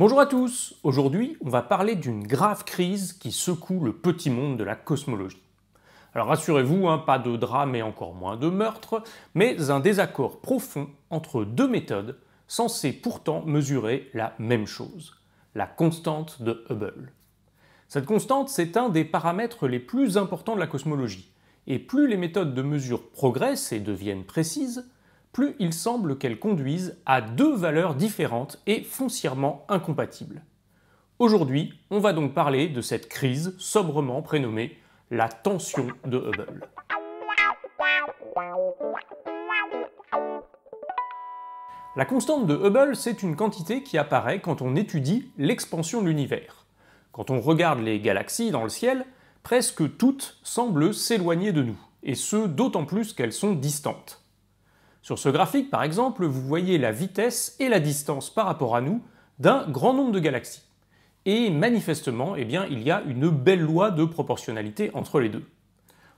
Bonjour à tous Aujourd'hui, on va parler d'une grave crise qui secoue le petit monde de la cosmologie. Alors rassurez-vous, hein, pas de drame et encore moins de meurtre, mais un désaccord profond entre deux méthodes censées pourtant mesurer la même chose, la constante de Hubble. Cette constante, c'est un des paramètres les plus importants de la cosmologie, et plus les méthodes de mesure progressent et deviennent précises, plus il semble qu'elles conduisent à deux valeurs différentes et foncièrement incompatibles. Aujourd'hui, on va donc parler de cette crise sobrement prénommée la tension de Hubble. La constante de Hubble, c'est une quantité qui apparaît quand on étudie l'expansion de l'univers. Quand on regarde les galaxies dans le ciel, presque toutes semblent s'éloigner de nous, et ce d'autant plus qu'elles sont distantes. Sur ce graphique, par exemple, vous voyez la vitesse et la distance par rapport à nous d'un grand nombre de galaxies. Et manifestement, eh bien, il y a une belle loi de proportionnalité entre les deux.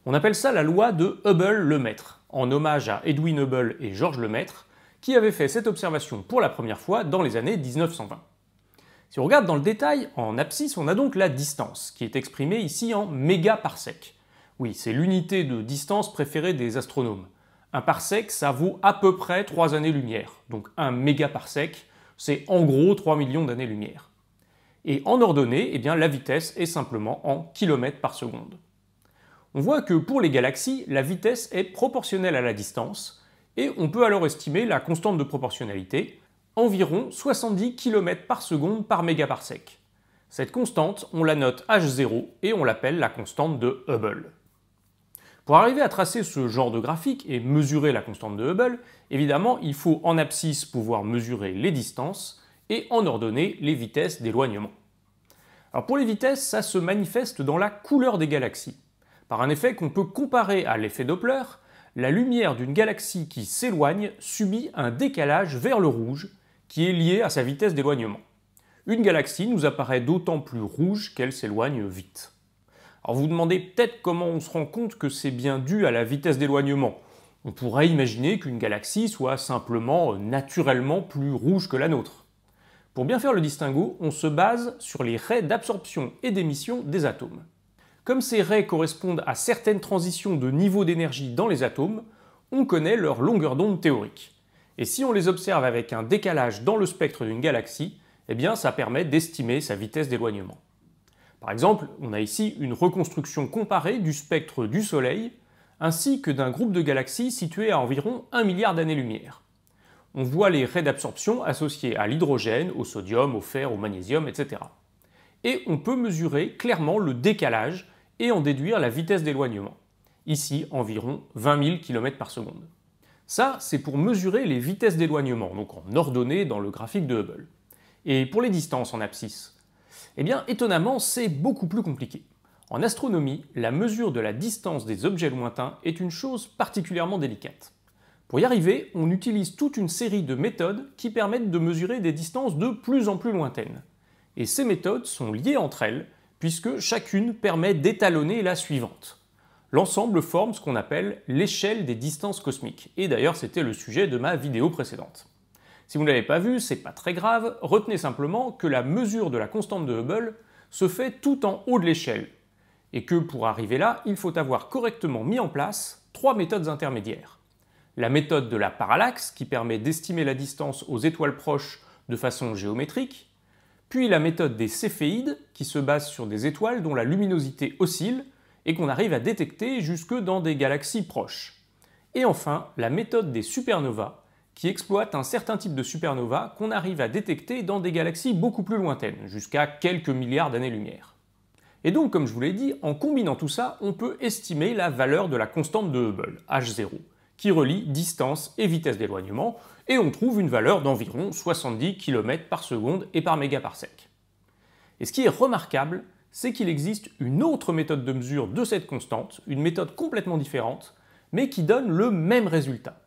On appelle ça la loi de Hubble-Lemaître, en hommage à Edwin Hubble et Georges Lemaître, qui avaient fait cette observation pour la première fois dans les années 1920. Si on regarde dans le détail, en abscisse, on a donc la distance, qui est exprimée ici en mégaparsec. Oui, c'est l'unité de distance préférée des astronomes. Un parsec, ça vaut à peu près 3 années-lumière. Donc un mégaparsec, c'est en gros 3 millions d'années-lumière. Et en ordonnée, eh bien, la vitesse est simplement en kilomètres par seconde. On voit que pour les galaxies, la vitesse est proportionnelle à la distance, et on peut alors estimer la constante de proportionnalité, environ 70 km par seconde par mégaparsec. Cette constante, on la note H0 et on l'appelle la constante de Hubble. Pour arriver à tracer ce genre de graphique et mesurer la constante de Hubble, évidemment, il faut en abscisse pouvoir mesurer les distances et en ordonnée les vitesses d'éloignement. pour les vitesses, ça se manifeste dans la couleur des galaxies, par un effet qu'on peut comparer à l'effet Doppler, la lumière d'une galaxie qui s'éloigne subit un décalage vers le rouge qui est lié à sa vitesse d'éloignement. Une galaxie nous apparaît d'autant plus rouge qu'elle s'éloigne vite. Alors vous vous demandez peut-être comment on se rend compte que c'est bien dû à la vitesse d'éloignement. On pourrait imaginer qu'une galaxie soit simplement euh, naturellement plus rouge que la nôtre. Pour bien faire le distinguo, on se base sur les raies d'absorption et d'émission des atomes. Comme ces raies correspondent à certaines transitions de niveau d'énergie dans les atomes, on connaît leur longueur d'onde théorique. Et si on les observe avec un décalage dans le spectre d'une galaxie, eh bien ça permet d'estimer sa vitesse d'éloignement. Par exemple, on a ici une reconstruction comparée du spectre du Soleil ainsi que d'un groupe de galaxies situé à environ 1 milliard d'années-lumière. On voit les raies d'absorption associées à l'hydrogène, au sodium, au fer, au magnésium, etc. Et on peut mesurer clairement le décalage et en déduire la vitesse d'éloignement. Ici, environ 20 000 km par seconde. Ça, c'est pour mesurer les vitesses d'éloignement, donc en ordonnée dans le graphique de Hubble. Et pour les distances en abscisse, eh bien, étonnamment, c'est beaucoup plus compliqué. En astronomie, la mesure de la distance des objets lointains est une chose particulièrement délicate. Pour y arriver, on utilise toute une série de méthodes qui permettent de mesurer des distances de plus en plus lointaines. Et ces méthodes sont liées entre elles, puisque chacune permet d'étalonner la suivante. L'ensemble forme ce qu'on appelle l'échelle des distances cosmiques, et d'ailleurs c'était le sujet de ma vidéo précédente. Si vous ne l'avez pas vu, c'est pas très grave, retenez simplement que la mesure de la constante de Hubble se fait tout en haut de l'échelle, et que pour arriver là, il faut avoir correctement mis en place trois méthodes intermédiaires. La méthode de la parallaxe, qui permet d'estimer la distance aux étoiles proches de façon géométrique, puis la méthode des céphéides, qui se base sur des étoiles dont la luminosité oscille et qu'on arrive à détecter jusque dans des galaxies proches. Et enfin, la méthode des supernovas, qui exploite un certain type de supernova qu'on arrive à détecter dans des galaxies beaucoup plus lointaines, jusqu'à quelques milliards d'années-lumière. Et donc, comme je vous l'ai dit, en combinant tout ça, on peut estimer la valeur de la constante de Hubble, H0, qui relie distance et vitesse d'éloignement, et on trouve une valeur d'environ 70 km par seconde et par mégaparsec. Et ce qui est remarquable, c'est qu'il existe une autre méthode de mesure de cette constante, une méthode complètement différente, mais qui donne le même résultat.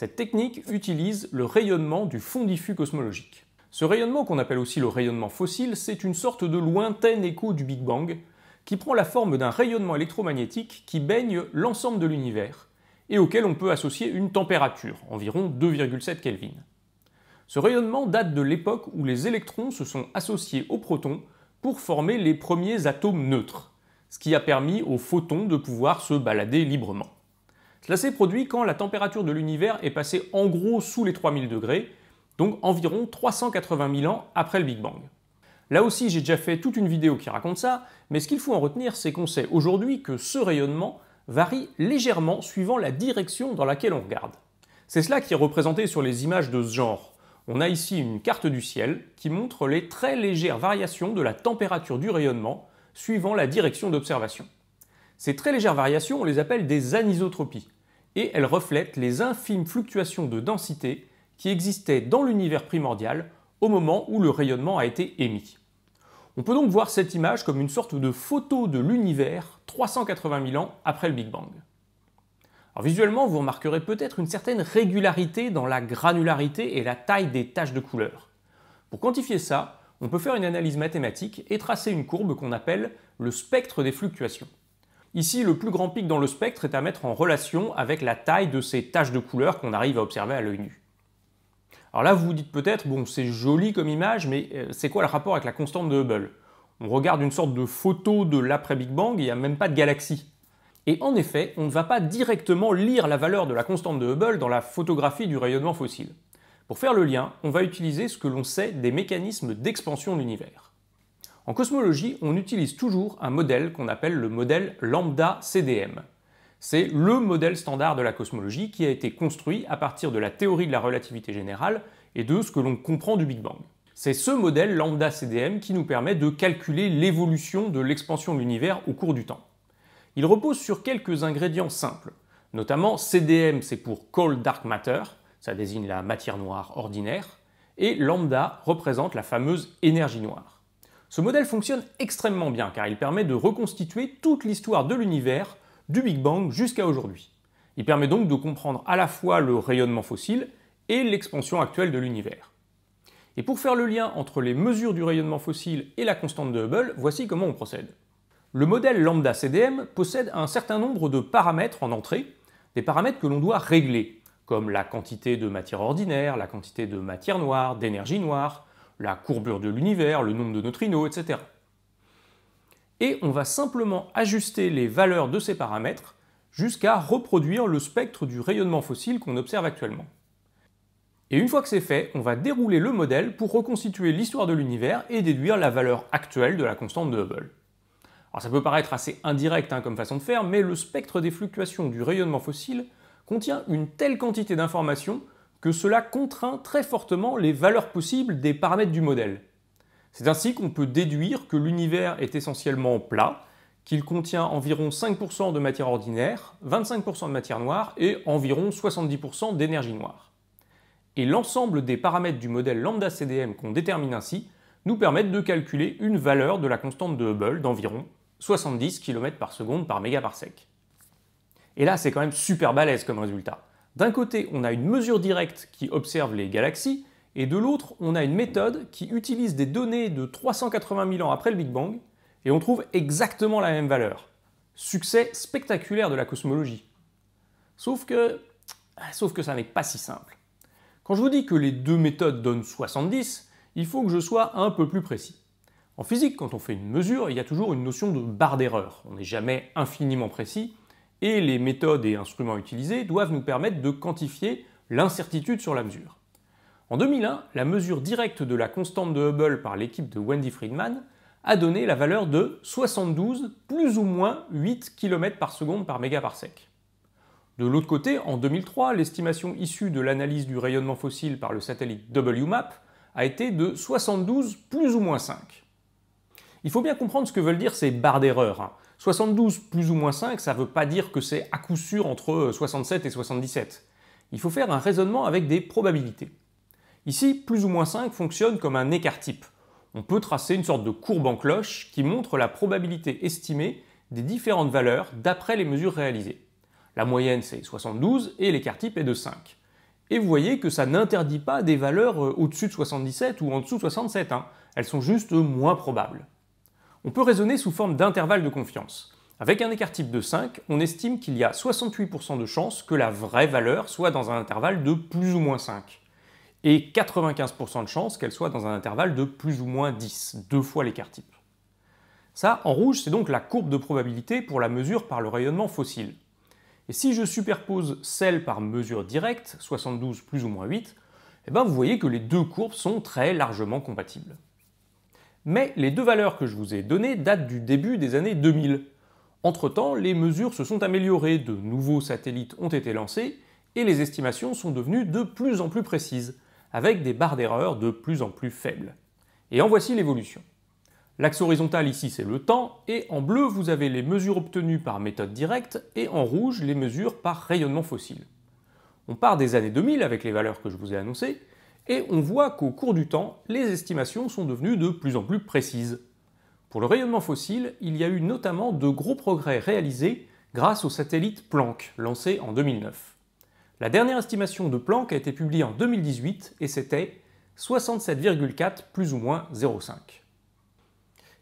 Cette technique utilise le rayonnement du fond diffus cosmologique. Ce rayonnement, qu'on appelle aussi le rayonnement fossile, c'est une sorte de lointain écho du Big Bang qui prend la forme d'un rayonnement électromagnétique qui baigne l'ensemble de l'univers et auquel on peut associer une température, environ 2,7 Kelvin. Ce rayonnement date de l'époque où les électrons se sont associés aux protons pour former les premiers atomes neutres, ce qui a permis aux photons de pouvoir se balader librement. Cela s'est produit quand la température de l'univers est passée en gros sous les 3000 degrés, donc environ 380 000 ans après le Big Bang. Là aussi, j'ai déjà fait toute une vidéo qui raconte ça, mais ce qu'il faut en retenir, c'est qu'on sait aujourd'hui que ce rayonnement varie légèrement suivant la direction dans laquelle on regarde. C'est cela qui est représenté sur les images de ce genre. On a ici une carte du ciel qui montre les très légères variations de la température du rayonnement suivant la direction d'observation. Ces très légères variations, on les appelle des anisotropies et elle reflète les infimes fluctuations de densité qui existaient dans l'univers primordial au moment où le rayonnement a été émis. On peut donc voir cette image comme une sorte de photo de l'univers 380 000 ans après le Big Bang. Alors visuellement, vous remarquerez peut-être une certaine régularité dans la granularité et la taille des taches de couleur. Pour quantifier ça, on peut faire une analyse mathématique et tracer une courbe qu'on appelle le spectre des fluctuations. Ici, le plus grand pic dans le spectre est à mettre en relation avec la taille de ces taches de couleur qu'on arrive à observer à l'œil nu. Alors là, vous vous dites peut-être, bon, c'est joli comme image, mais euh, c'est quoi le rapport avec la constante de Hubble On regarde une sorte de photo de l'après-Big Bang, il n'y a même pas de galaxie. Et en effet, on ne va pas directement lire la valeur de la constante de Hubble dans la photographie du rayonnement fossile. Pour faire le lien, on va utiliser ce que l'on sait des mécanismes d'expansion de l'univers. En cosmologie, on utilise toujours un modèle qu'on appelle le modèle lambda CDM. C'est le modèle standard de la cosmologie qui a été construit à partir de la théorie de la relativité générale et de ce que l'on comprend du Big Bang. C'est ce modèle lambda CDM qui nous permet de calculer l'évolution de l'expansion de l'univers au cours du temps. Il repose sur quelques ingrédients simples, notamment CDM c'est pour Cold Dark Matter, ça désigne la matière noire ordinaire, et lambda représente la fameuse énergie noire. Ce modèle fonctionne extrêmement bien car il permet de reconstituer toute l'histoire de l'univers, du Big Bang jusqu'à aujourd'hui. Il permet donc de comprendre à la fois le rayonnement fossile et l'expansion actuelle de l'univers. Et pour faire le lien entre les mesures du rayonnement fossile et la constante de Hubble, voici comment on procède. Le modèle lambda CDM possède un certain nombre de paramètres en entrée, des paramètres que l'on doit régler, comme la quantité de matière ordinaire, la quantité de matière noire, d'énergie noire, la courbure de l'univers, le nombre de neutrinos, etc. Et on va simplement ajuster les valeurs de ces paramètres jusqu'à reproduire le spectre du rayonnement fossile qu'on observe actuellement. Et une fois que c'est fait, on va dérouler le modèle pour reconstituer l'histoire de l'univers et déduire la valeur actuelle de la constante de Hubble. Alors ça peut paraître assez indirect hein, comme façon de faire, mais le spectre des fluctuations du rayonnement fossile contient une telle quantité d'informations que cela contraint très fortement les valeurs possibles des paramètres du modèle. C'est ainsi qu'on peut déduire que l'univers est essentiellement plat, qu'il contient environ 5% de matière ordinaire, 25% de matière noire et environ 70% d'énergie noire. Et l'ensemble des paramètres du modèle lambda CDM qu'on détermine ainsi nous permettent de calculer une valeur de la constante de Hubble d'environ 70 km par seconde par mégaparsec. Et là, c'est quand même super balèze comme résultat. D'un côté, on a une mesure directe qui observe les galaxies, et de l'autre, on a une méthode qui utilise des données de 380 000 ans après le Big Bang, et on trouve exactement la même valeur. Succès spectaculaire de la cosmologie. Sauf que, ah, sauf que ça n'est pas si simple. Quand je vous dis que les deux méthodes donnent 70, il faut que je sois un peu plus précis. En physique, quand on fait une mesure, il y a toujours une notion de barre d'erreur. On n'est jamais infiniment précis, et les méthodes et instruments utilisés doivent nous permettre de quantifier l'incertitude sur la mesure. En 2001, la mesure directe de la constante de Hubble par l'équipe de Wendy Friedman a donné la valeur de 72 plus ou moins 8 km par seconde par mégaparsec. De l'autre côté, en 2003, l'estimation issue de l'analyse du rayonnement fossile par le satellite WMAP a été de 72 plus ou moins 5. Il faut bien comprendre ce que veulent dire ces barres d'erreur. 72 hein. plus ou moins 5, ça ne veut pas dire que c'est à coup sûr entre 67 euh, et 77. Il faut faire un raisonnement avec des probabilités. Ici, plus ou moins 5 fonctionne comme un écart-type. On peut tracer une sorte de courbe en cloche qui montre la probabilité estimée des différentes valeurs d'après les mesures réalisées. La moyenne c'est 72 et l'écart-type est de 5. Et vous voyez que ça n'interdit pas des valeurs euh, au-dessus de 77 ou en dessous de 67, hein. elles sont juste moins probables on peut raisonner sous forme d'intervalle de confiance. Avec un écart type de 5, on estime qu'il y a 68% de chances que la vraie valeur soit dans un intervalle de plus ou moins 5, et 95% de chances qu'elle soit dans un intervalle de plus ou moins 10, deux fois l'écart type. Ça, en rouge, c'est donc la courbe de probabilité pour la mesure par le rayonnement fossile. Et si je superpose celle par mesure directe, 72 plus ou moins 8, eh ben, vous voyez que les deux courbes sont très largement compatibles mais les deux valeurs que je vous ai données datent du début des années 2000. Entre-temps, les mesures se sont améliorées, de nouveaux satellites ont été lancés, et les estimations sont devenues de plus en plus précises, avec des barres d'erreur de plus en plus faibles. Et en voici l'évolution. L'axe horizontal ici c'est le temps, et en bleu vous avez les mesures obtenues par méthode directe, et en rouge les mesures par rayonnement fossile. On part des années 2000 avec les valeurs que je vous ai annoncées, et on voit qu'au cours du temps, les estimations sont devenues de plus en plus précises. Pour le rayonnement fossile, il y a eu notamment de gros progrès réalisés grâce au satellite Planck, lancé en 2009. La dernière estimation de Planck a été publiée en 2018 et c'était 67,4 plus ou moins 0,5.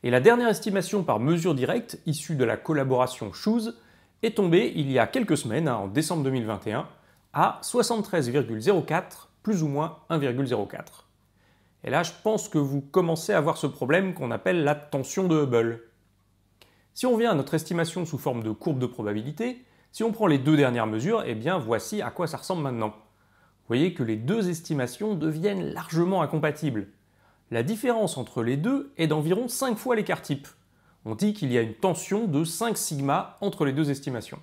Et la dernière estimation par mesure directe, issue de la collaboration Shoes, est tombée il y a quelques semaines, hein, en décembre 2021, à 73,04 plus ou moins 1,04. Et là, je pense que vous commencez à voir ce problème qu'on appelle la tension de Hubble. Si on vient à notre estimation sous forme de courbe de probabilité, si on prend les deux dernières mesures, eh bien voici à quoi ça ressemble maintenant. Vous voyez que les deux estimations deviennent largement incompatibles. La différence entre les deux est d'environ 5 fois l'écart type. On dit qu'il y a une tension de 5 sigma entre les deux estimations.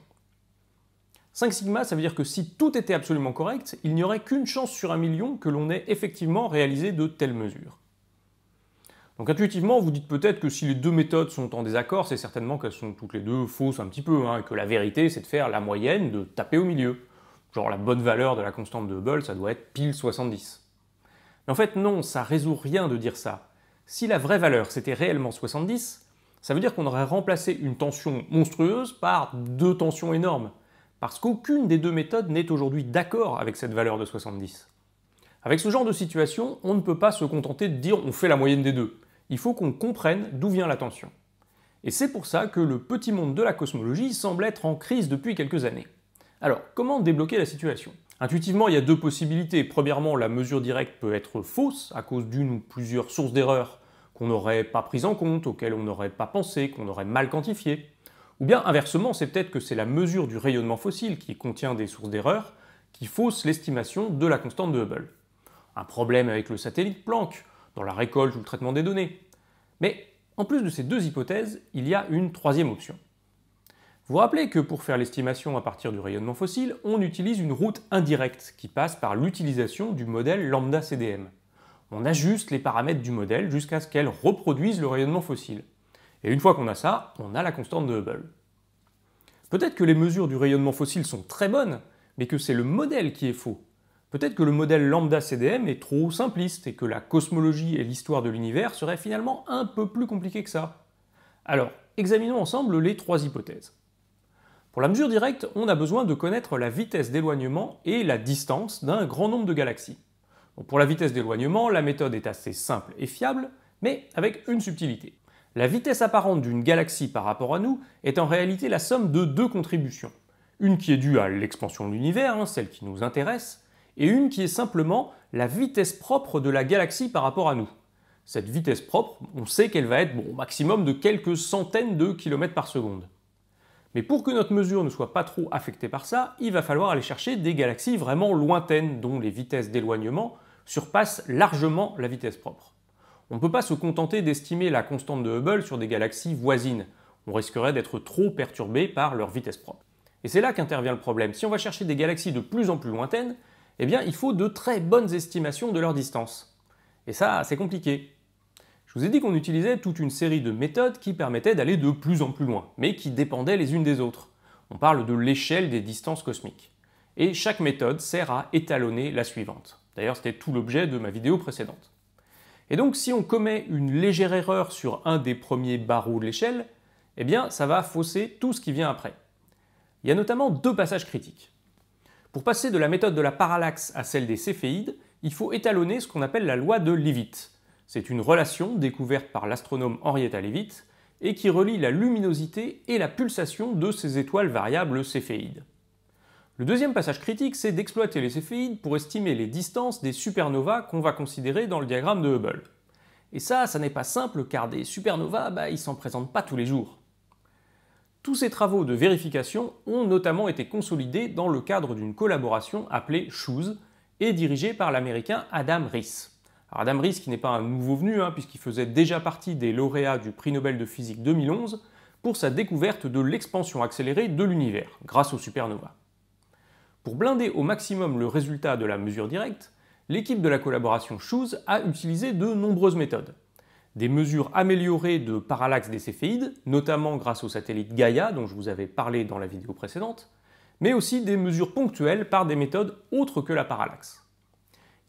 5 sigma, ça veut dire que si tout était absolument correct, il n'y aurait qu'une chance sur un million que l'on ait effectivement réalisé de telles mesures. Donc intuitivement, vous dites peut-être que si les deux méthodes sont en désaccord, c'est certainement qu'elles sont toutes les deux fausses un petit peu, hein, et que la vérité c'est de faire la moyenne, de taper au milieu. Genre la bonne valeur de la constante de Hubble, ça doit être pile 70. Mais en fait non, ça résout rien de dire ça. Si la vraie valeur c'était réellement 70, ça veut dire qu'on aurait remplacé une tension monstrueuse par deux tensions énormes parce qu'aucune des deux méthodes n'est aujourd'hui d'accord avec cette valeur de 70. Avec ce genre de situation, on ne peut pas se contenter de dire on fait la moyenne des deux. Il faut qu'on comprenne d'où vient la tension. Et c'est pour ça que le petit monde de la cosmologie semble être en crise depuis quelques années. Alors, comment débloquer la situation Intuitivement, il y a deux possibilités. Premièrement, la mesure directe peut être fausse à cause d'une ou plusieurs sources d'erreurs qu'on n'aurait pas prises en compte, auxquelles on n'aurait pas pensé, qu'on aurait mal quantifiées. Ou bien inversement, c'est peut-être que c'est la mesure du rayonnement fossile qui contient des sources d'erreur qui fausse l'estimation de la constante de Hubble. Un problème avec le satellite Planck, dans la récolte ou le traitement des données. Mais en plus de ces deux hypothèses, il y a une troisième option. Vous vous rappelez que pour faire l'estimation à partir du rayonnement fossile, on utilise une route indirecte qui passe par l'utilisation du modèle lambda CDM. On ajuste les paramètres du modèle jusqu'à ce qu'elle reproduise le rayonnement fossile. Et une fois qu'on a ça, on a la constante de Hubble. Peut-être que les mesures du rayonnement fossile sont très bonnes, mais que c'est le modèle qui est faux. Peut-être que le modèle lambda CDM est trop simpliste et que la cosmologie et l'histoire de l'univers seraient finalement un peu plus compliquées que ça. Alors, examinons ensemble les trois hypothèses. Pour la mesure directe, on a besoin de connaître la vitesse d'éloignement et la distance d'un grand nombre de galaxies. pour la vitesse d'éloignement, la méthode est assez simple et fiable, mais avec une subtilité. La vitesse apparente d'une galaxie par rapport à nous est en réalité la somme de deux contributions. Une qui est due à l'expansion de l'univers, hein, celle qui nous intéresse, et une qui est simplement la vitesse propre de la galaxie par rapport à nous. Cette vitesse propre, on sait qu'elle va être bon, au maximum de quelques centaines de kilomètres par seconde. Mais pour que notre mesure ne soit pas trop affectée par ça, il va falloir aller chercher des galaxies vraiment lointaines dont les vitesses d'éloignement surpassent largement la vitesse propre. On ne peut pas se contenter d'estimer la constante de Hubble sur des galaxies voisines. On risquerait d'être trop perturbé par leur vitesse propre. Et c'est là qu'intervient le problème. Si on va chercher des galaxies de plus en plus lointaines, eh bien il faut de très bonnes estimations de leur distance. Et ça, c'est compliqué. Je vous ai dit qu'on utilisait toute une série de méthodes qui permettaient d'aller de plus en plus loin, mais qui dépendaient les unes des autres. On parle de l'échelle des distances cosmiques. Et chaque méthode sert à étalonner la suivante. D'ailleurs, c'était tout l'objet de ma vidéo précédente. Et donc si on commet une légère erreur sur un des premiers barreaux de l'échelle, eh bien ça va fausser tout ce qui vient après. Il y a notamment deux passages critiques. Pour passer de la méthode de la parallaxe à celle des céphéides, il faut étalonner ce qu'on appelle la loi de Leavitt. C'est une relation découverte par l'astronome Henrietta Leavitt et qui relie la luminosité et la pulsation de ces étoiles variables céphéides. Le deuxième passage critique, c'est d'exploiter les céphéides pour estimer les distances des supernovas qu'on va considérer dans le diagramme de Hubble. Et ça, ça n'est pas simple car des supernovas, bah, ils s'en présentent pas tous les jours. Tous ces travaux de vérification ont notamment été consolidés dans le cadre d'une collaboration appelée SHOES et dirigée par l'américain Adam Riess. Adam Riess, qui n'est pas un nouveau venu, hein, puisqu'il faisait déjà partie des lauréats du prix Nobel de physique 2011 pour sa découverte de l'expansion accélérée de l'univers grâce aux supernovas. Pour blinder au maximum le résultat de la mesure directe, l'équipe de la collaboration Shoes a utilisé de nombreuses méthodes. Des mesures améliorées de parallaxe des céphéides, notamment grâce au satellite Gaia dont je vous avais parlé dans la vidéo précédente, mais aussi des mesures ponctuelles par des méthodes autres que la parallaxe.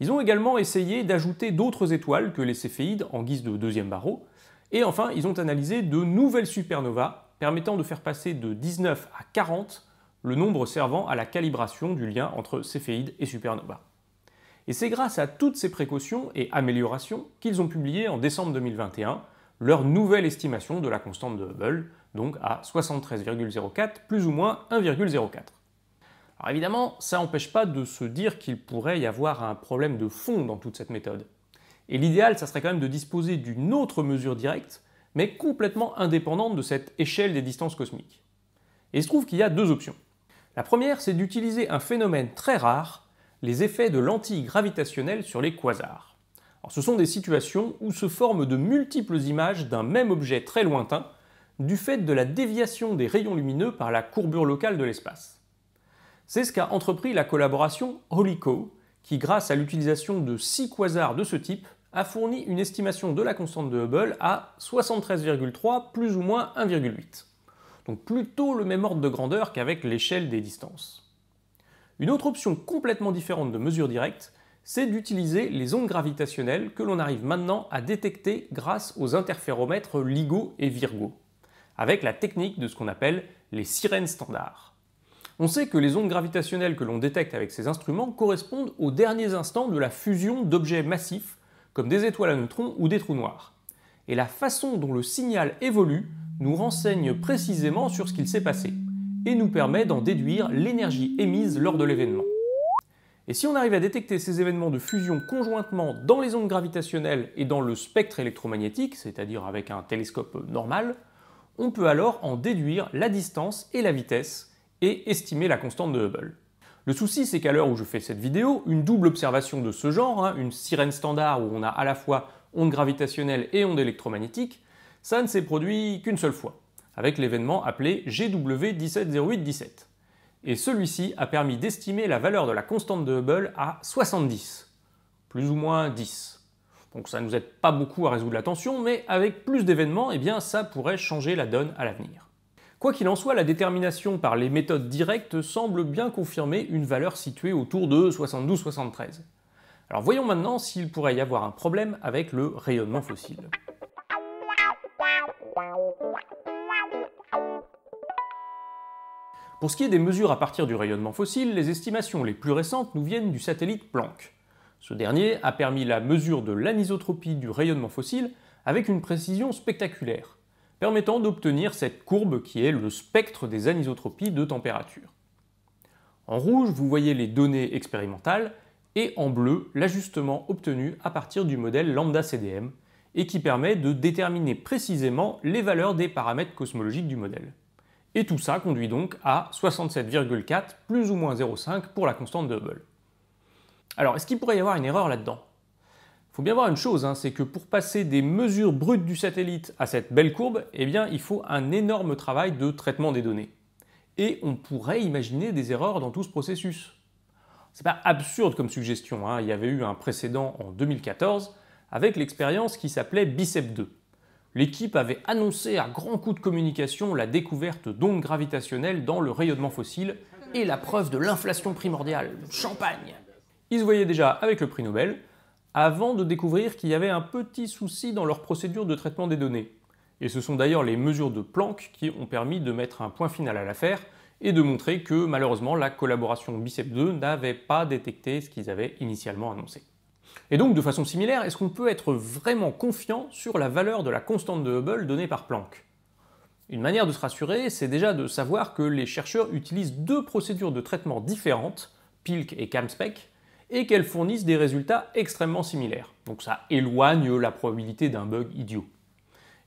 Ils ont également essayé d'ajouter d'autres étoiles que les céphéides en guise de deuxième barreau, et enfin ils ont analysé de nouvelles supernovas permettant de faire passer de 19 à 40 le nombre servant à la calibration du lien entre céphéides et supernova. Et c'est grâce à toutes ces précautions et améliorations qu'ils ont publié en décembre 2021 leur nouvelle estimation de la constante de Hubble, donc à 73,04 plus ou moins 1,04. Alors évidemment, ça n'empêche pas de se dire qu'il pourrait y avoir un problème de fond dans toute cette méthode. Et l'idéal, ça serait quand même de disposer d'une autre mesure directe, mais complètement indépendante de cette échelle des distances cosmiques. Et il se trouve qu'il y a deux options. La première, c'est d'utiliser un phénomène très rare, les effets de lentilles gravitationnelles sur les quasars. ce sont des situations où se forment de multiples images d'un même objet très lointain, du fait de la déviation des rayons lumineux par la courbure locale de l'espace. C'est ce qu'a entrepris la collaboration HOLICO, qui grâce à l'utilisation de six quasars de ce type, a fourni une estimation de la constante de Hubble à 73,3 plus ou moins 1,8 donc plutôt le même ordre de grandeur qu'avec l'échelle des distances. Une autre option complètement différente de mesure directe, c'est d'utiliser les ondes gravitationnelles que l'on arrive maintenant à détecter grâce aux interféromètres LIGO et Virgo, avec la technique de ce qu'on appelle les sirènes standards. On sait que les ondes gravitationnelles que l'on détecte avec ces instruments correspondent aux derniers instants de la fusion d'objets massifs, comme des étoiles à neutrons ou des trous noirs. Et la façon dont le signal évolue nous renseigne précisément sur ce qu'il s'est passé et nous permet d'en déduire l'énergie émise lors de l'événement. Et si on arrive à détecter ces événements de fusion conjointement dans les ondes gravitationnelles et dans le spectre électromagnétique, c'est-à-dire avec un télescope normal, on peut alors en déduire la distance et la vitesse et estimer la constante de Hubble. Le souci, c'est qu'à l'heure où je fais cette vidéo, une double observation de ce genre, hein, une sirène standard où on a à la fois ondes gravitationnelles et ondes électromagnétiques, ça ne s'est produit qu'une seule fois, avec l'événement appelé GW170817. Et celui-ci a permis d'estimer la valeur de la constante de Hubble à 70, plus ou moins 10. Donc ça ne nous aide pas beaucoup à résoudre la tension, mais avec plus d'événements, eh bien ça pourrait changer la donne à l'avenir. Quoi qu'il en soit, la détermination par les méthodes directes semble bien confirmer une valeur située autour de 72-73. Alors voyons maintenant s'il pourrait y avoir un problème avec le rayonnement fossile. Pour ce qui est des mesures à partir du rayonnement fossile, les estimations les plus récentes nous viennent du satellite Planck. Ce dernier a permis la mesure de l'anisotropie du rayonnement fossile avec une précision spectaculaire, permettant d'obtenir cette courbe qui est le spectre des anisotropies de température. En rouge, vous voyez les données expérimentales et en bleu, l'ajustement obtenu à partir du modèle lambda CDM, et qui permet de déterminer précisément les valeurs des paramètres cosmologiques du modèle. Et tout ça conduit donc à 67,4 plus ou moins 0,5 pour la constante de Hubble. Alors, est-ce qu'il pourrait y avoir une erreur là-dedans Il faut bien voir une chose, hein, c'est que pour passer des mesures brutes du satellite à cette belle courbe, eh bien, il faut un énorme travail de traitement des données. Et on pourrait imaginer des erreurs dans tout ce processus. C'est pas absurde comme suggestion, hein. il y avait eu un précédent en 2014 avec l'expérience qui s'appelait Bicep 2. L'équipe avait annoncé à grands coups de communication la découverte d'ondes gravitationnelles dans le rayonnement fossile et la preuve de l'inflation primordiale. Champagne Ils se voyaient déjà avec le prix Nobel, avant de découvrir qu'il y avait un petit souci dans leur procédure de traitement des données. Et ce sont d'ailleurs les mesures de Planck qui ont permis de mettre un point final à l'affaire et de montrer que malheureusement la collaboration Bicep 2 n'avait pas détecté ce qu'ils avaient initialement annoncé. Et donc, de façon similaire, est-ce qu'on peut être vraiment confiant sur la valeur de la constante de Hubble donnée par Planck Une manière de se rassurer, c'est déjà de savoir que les chercheurs utilisent deux procédures de traitement différentes, PILC et CAMSPEC, et qu'elles fournissent des résultats extrêmement similaires. Donc ça éloigne la probabilité d'un bug idiot.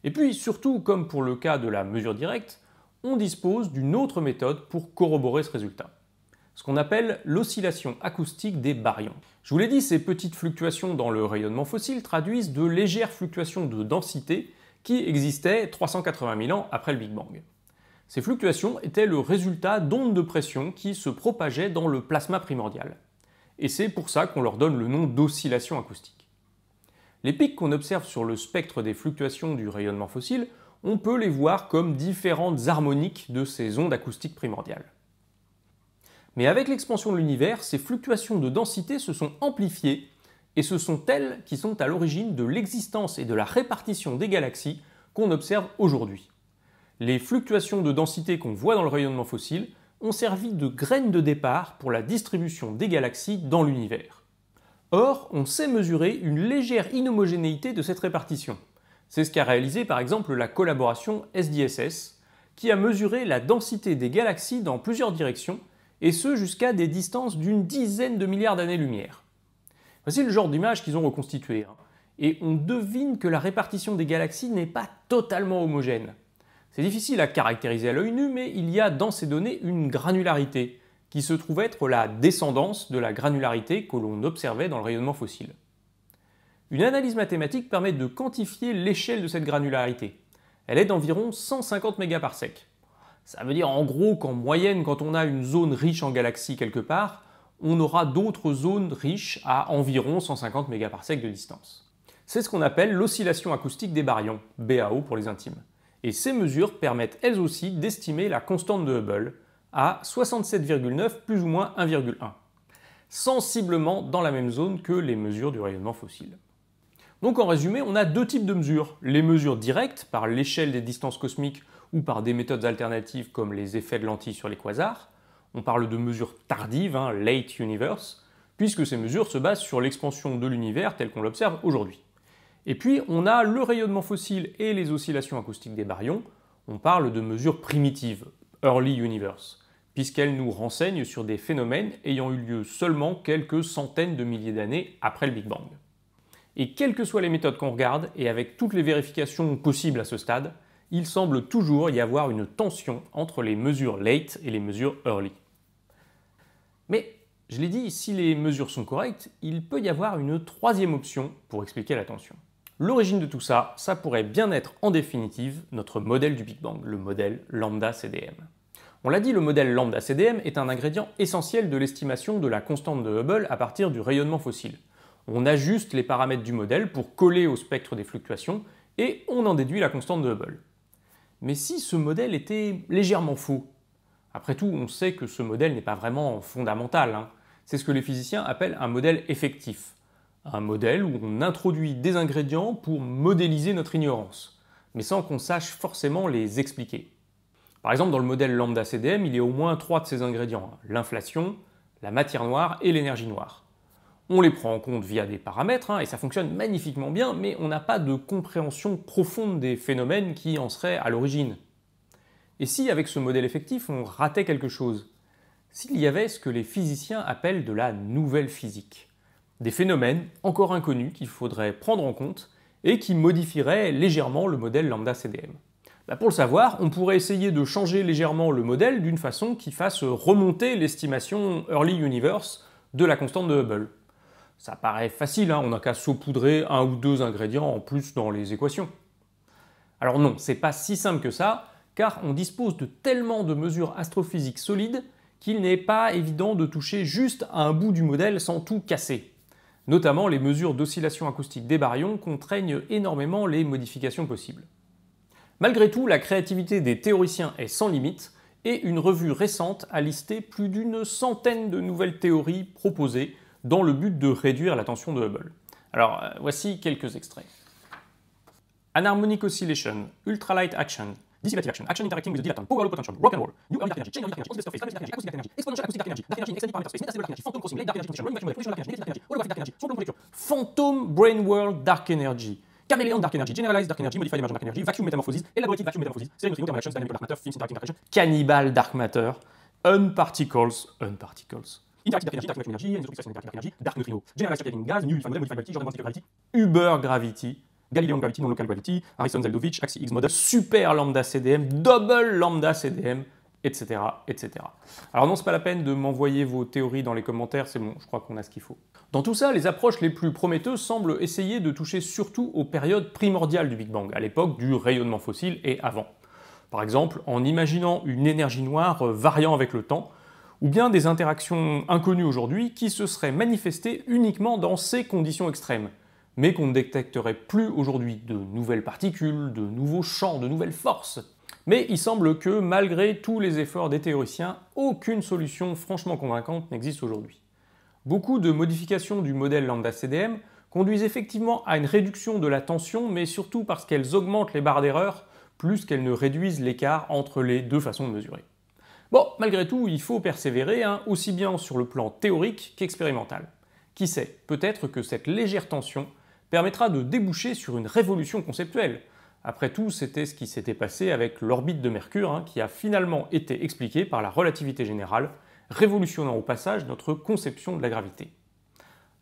Et puis, surtout, comme pour le cas de la mesure directe, on dispose d'une autre méthode pour corroborer ce résultat, ce qu'on appelle l'oscillation acoustique des baryons. Je vous l'ai dit, ces petites fluctuations dans le rayonnement fossile traduisent de légères fluctuations de densité qui existaient 380 000 ans après le Big Bang. Ces fluctuations étaient le résultat d'ondes de pression qui se propageaient dans le plasma primordial. Et c'est pour ça qu'on leur donne le nom d'oscillations acoustiques. Les pics qu'on observe sur le spectre des fluctuations du rayonnement fossile, on peut les voir comme différentes harmoniques de ces ondes acoustiques primordiales. Mais avec l'expansion de l'univers, ces fluctuations de densité se sont amplifiées et ce sont elles qui sont à l'origine de l'existence et de la répartition des galaxies qu'on observe aujourd'hui. Les fluctuations de densité qu'on voit dans le rayonnement fossile ont servi de graines de départ pour la distribution des galaxies dans l'univers. Or, on sait mesurer une légère inhomogénéité de cette répartition. C'est ce qu'a réalisé par exemple la collaboration SDSS, qui a mesuré la densité des galaxies dans plusieurs directions et ce jusqu'à des distances d'une dizaine de milliards d'années-lumière. Voici le genre d'image qu'ils ont reconstituée, hein. et on devine que la répartition des galaxies n'est pas totalement homogène. C'est difficile à caractériser à l'œil nu, mais il y a dans ces données une granularité, qui se trouve être la descendance de la granularité que l'on observait dans le rayonnement fossile. Une analyse mathématique permet de quantifier l'échelle de cette granularité. Elle est d'environ 150 mégaparsecs. Ça veut dire en gros qu'en moyenne, quand on a une zone riche en galaxies quelque part, on aura d'autres zones riches à environ 150 mégaparsecs de distance. C'est ce qu'on appelle l'oscillation acoustique des baryons, BAO pour les intimes. Et ces mesures permettent elles aussi d'estimer la constante de Hubble à 67,9 plus ou moins 1,1, sensiblement dans la même zone que les mesures du rayonnement fossile. Donc en résumé, on a deux types de mesures, les mesures directes par l'échelle des distances cosmiques ou par des méthodes alternatives comme les effets de lentilles sur les quasars. On parle de mesures tardives, hein, late universe, puisque ces mesures se basent sur l'expansion de l'univers tel qu'on l'observe aujourd'hui. Et puis on a le rayonnement fossile et les oscillations acoustiques des baryons. On parle de mesures primitives, early universe, puisqu'elles nous renseignent sur des phénomènes ayant eu lieu seulement quelques centaines de milliers d'années après le Big Bang. Et quelles que soient les méthodes qu'on regarde, et avec toutes les vérifications possibles à ce stade, il semble toujours y avoir une tension entre les mesures late et les mesures early. Mais, je l'ai dit, si les mesures sont correctes, il peut y avoir une troisième option pour expliquer la tension. L'origine de tout ça, ça pourrait bien être en définitive notre modèle du Big Bang, le modèle lambda CDM. On l'a dit, le modèle lambda CDM est un ingrédient essentiel de l'estimation de la constante de Hubble à partir du rayonnement fossile. On ajuste les paramètres du modèle pour coller au spectre des fluctuations et on en déduit la constante de Hubble. Mais si ce modèle était légèrement faux Après tout, on sait que ce modèle n'est pas vraiment fondamental. Hein. C'est ce que les physiciens appellent un modèle effectif. Un modèle où on introduit des ingrédients pour modéliser notre ignorance, mais sans qu'on sache forcément les expliquer. Par exemple, dans le modèle lambda CDM, il y a au moins trois de ces ingrédients hein. l'inflation, la matière noire et l'énergie noire. On les prend en compte via des paramètres, hein, et ça fonctionne magnifiquement bien, mais on n'a pas de compréhension profonde des phénomènes qui en seraient à l'origine. Et si, avec ce modèle effectif, on ratait quelque chose S'il y avait ce que les physiciens appellent de la nouvelle physique, des phénomènes encore inconnus qu'il faudrait prendre en compte et qui modifieraient légèrement le modèle lambda CDM. Bah, pour le savoir, on pourrait essayer de changer légèrement le modèle d'une façon qui fasse remonter l'estimation Early Universe de la constante de Hubble. Ça paraît facile, hein. on n'a qu'à saupoudrer un ou deux ingrédients en plus dans les équations. Alors non, c'est pas si simple que ça, car on dispose de tellement de mesures astrophysiques solides qu'il n'est pas évident de toucher juste à un bout du modèle sans tout casser. Notamment, les mesures d'oscillation acoustique des baryons contraignent énormément les modifications possibles. Malgré tout, la créativité des théoriciens est sans limite, et une revue récente a listé plus d'une centaine de nouvelles théories proposées dans le but de réduire la tension de Hubble. Alors euh, voici quelques extraits. Anharmonic oscillation, ultralight action, dissipative action, action interacting with the dilaton, power of potential, rock and roll, new dark energy, change energy, oxidative space, energy, acoustic energy, exponential acoustic energy, dark energy, extended parameter space, dark energy, phantom crossing, late dark energy transition, running vacuum, evolution dark energy, negative energy, holographic dark energy, son plan phantom brain world dark energy. Chameleon Dark Energy, Generalized Dark Energy, Modified Emergent Dark Energy, Vacuum Metamorphosis, elaborative Vacuum Metamorphosis, Selenium Thermal reactions, Dynamic Dark Matter, Films Interacting Dark Action, Cannibal Dark Matter, Unparticles, Unparticles. Gravity, Uber Gravity, Gravity, Non Local Gravity, Harrison Zeldovich, Axi X Model, Super Lambda CDM, Double Lambda CDM, etc. etc. Alors non, c'est pas la peine de m'envoyer vos théories dans les commentaires, c'est bon, je crois qu'on a ce qu'il faut. Dans tout ça, les approches les plus prometteuses semblent essayer de toucher surtout aux périodes primordiales du Big Bang, à l'époque du rayonnement fossile et avant. Par exemple, en imaginant une énergie noire variant avec le temps, ou bien des interactions inconnues aujourd'hui qui se seraient manifestées uniquement dans ces conditions extrêmes, mais qu'on ne détecterait plus aujourd'hui de nouvelles particules, de nouveaux champs, de nouvelles forces. Mais il semble que, malgré tous les efforts des théoriciens, aucune solution franchement convaincante n'existe aujourd'hui. Beaucoup de modifications du modèle lambda-CDM conduisent effectivement à une réduction de la tension, mais surtout parce qu'elles augmentent les barres d'erreur plus qu'elles ne réduisent l'écart entre les deux façons de mesurer. Bon, malgré tout, il faut persévérer, hein, aussi bien sur le plan théorique qu'expérimental. Qui sait, peut-être que cette légère tension permettra de déboucher sur une révolution conceptuelle. Après tout, c'était ce qui s'était passé avec l'orbite de Mercure, hein, qui a finalement été expliquée par la relativité générale, révolutionnant au passage notre conception de la gravité.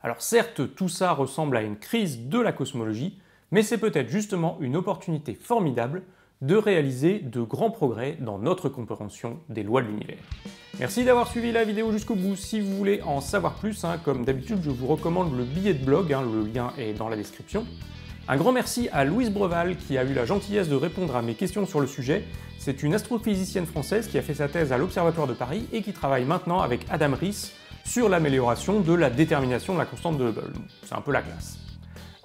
Alors certes, tout ça ressemble à une crise de la cosmologie, mais c'est peut-être justement une opportunité formidable de réaliser de grands progrès dans notre compréhension des lois de l'univers. Merci d'avoir suivi la vidéo jusqu'au bout. Si vous voulez en savoir plus, hein, comme d'habitude, je vous recommande le billet de blog, hein, le lien est dans la description. Un grand merci à Louise Breval qui a eu la gentillesse de répondre à mes questions sur le sujet. C'est une astrophysicienne française qui a fait sa thèse à l'Observatoire de Paris et qui travaille maintenant avec Adam Ries sur l'amélioration de la détermination de la constante de Hubble. C'est un peu la classe.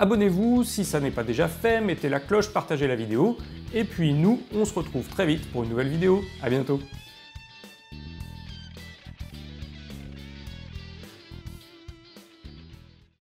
Abonnez-vous si ça n'est pas déjà fait, mettez la cloche, partagez la vidéo, et puis nous, on se retrouve très vite pour une nouvelle vidéo. À bientôt